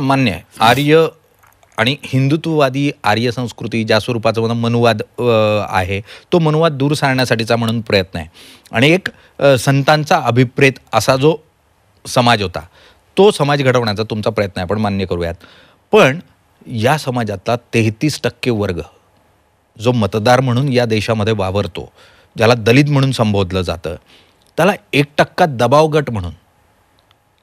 मान्य आहे आर्य आणि हिंदुत्ववादी आर्य संस्कृती ज्या स्वरूपाचा मनुवाद आहे तो मनुवाद दूर सारण्यासाठीचा म्हणून प्रयत्न आहे आणि एक संतांचा अभिप्रेत असा जो समाज होता तो समाज घडवण्याचा तुमचा प्रयत्न आहे आपण मान्य करूयात पण या समाजातला तेहतीस टक्के वर्ग जो मतदार म्हणून या देशामध्ये वावरतो ज्याला दलित म्हणून संबोधलं जातं त्याला एक टक्का गट म्हणून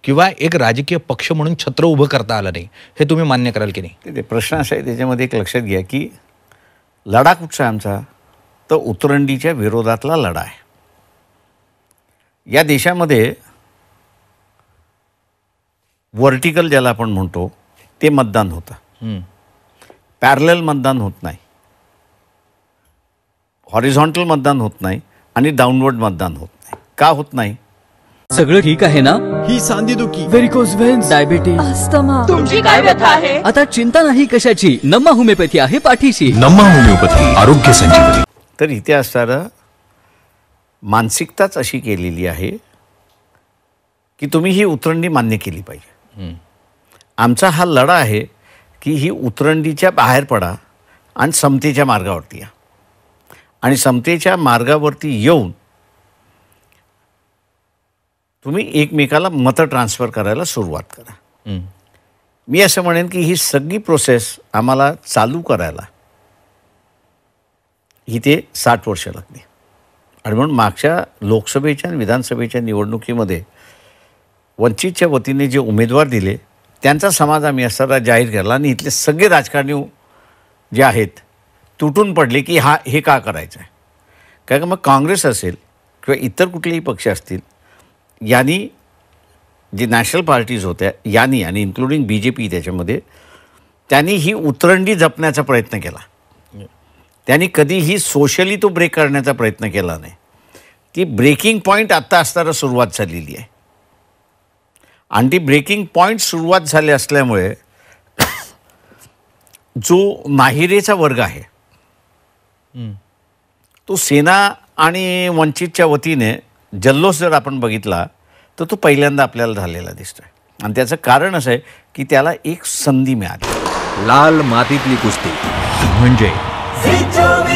किंवा एक राजकीय पक्ष म्हणून छत्र उभं करता आलं नाही हे तुम्ही मान्य कराल की नाही ते प्रश्न असा आहे त्याच्यामध्ये एक लक्षात घ्या की लढा कुठचा आमचा तर उतरंडीच्या विरोधातला लढा आहे या देशामध्ये व्हर्टिकल ज्याला आपण म्हणतो ते मतदान होतं पॅरल मतदान होत नाही हॉरिझॉन्टल मतदान होत नाही आणि डाऊनवर्ड मतदान होत नाही का होत नाही सगळं ठीक आहे ना ही दुखी व्हेरिकोज व्हेन्स डायबिटीज तुमची काय व्यथा आहे आता चिंता नाही कशाची नम्मा होमिओपॅथी आहे पाठीशी नम्मा होमिओपॅथी आरोग्य संजीवनी तर इथे असणार मानसिकताच अशी केलेली आहे की तुम्ही ही उतरंडी मान्य केली पाहिजे आमचा हा लढा आहे की ही उतरंडीच्या बाहेर पडा आणि समतेच्या मार्गावरती या आणि समतेच्या मार्गावरती येऊन तुम्ही एकमेकाला मतं ट्रान्सफर करायला सुरुवात करा मी असं म्हणेन की ही सगळी प्रोसेस आम्हाला चालू करायला ही ते साठ वर्ष लागली आणि म्हणून मागच्या लोकसभेच्या आणि विधानसभेच्या निवडणुकीमध्ये वंचितच्या वतीने जे उमेदवार दिले त्यांचा समाज आम्ही असा जाहीर केला आणि इथले सगळे राजकारणी जे आहेत तुटून पडले की हा हे का करायचं आहे कारण मग काँग्रेस असेल किंवा इतर कुठलेही पक्ष असतील यांनी जे नॅशनल पार्टीज होत्या यांनी आणि इन्क्लुडिंग बी जे पी त्याच्यामध्ये त्यांनी ही उतरंडी जपण्याचा प्रयत्न केला त्यांनी कधीही सोशली तो ब्रेक करण्याचा प्रयत्न केला नाही ती ब्रेकिंग पॉईंट आत्ता असताना सुरुवात झालेली आहे आणि ती ब्रेकिंग पॉईंट सुरुवात झाली असल्यामुळे जो नाहिरेचा वर्ग आहे तो सेना आणि वंचितच्या वतीने जल्लोष जर आपण बघितला तर तो पहिल्यांदा आपल्याला झालेला दिसतो आणि त्याचं कारण असं आहे की त्याला एक संधी मिळाली लाल मातीतली कुस्ती म्हणजे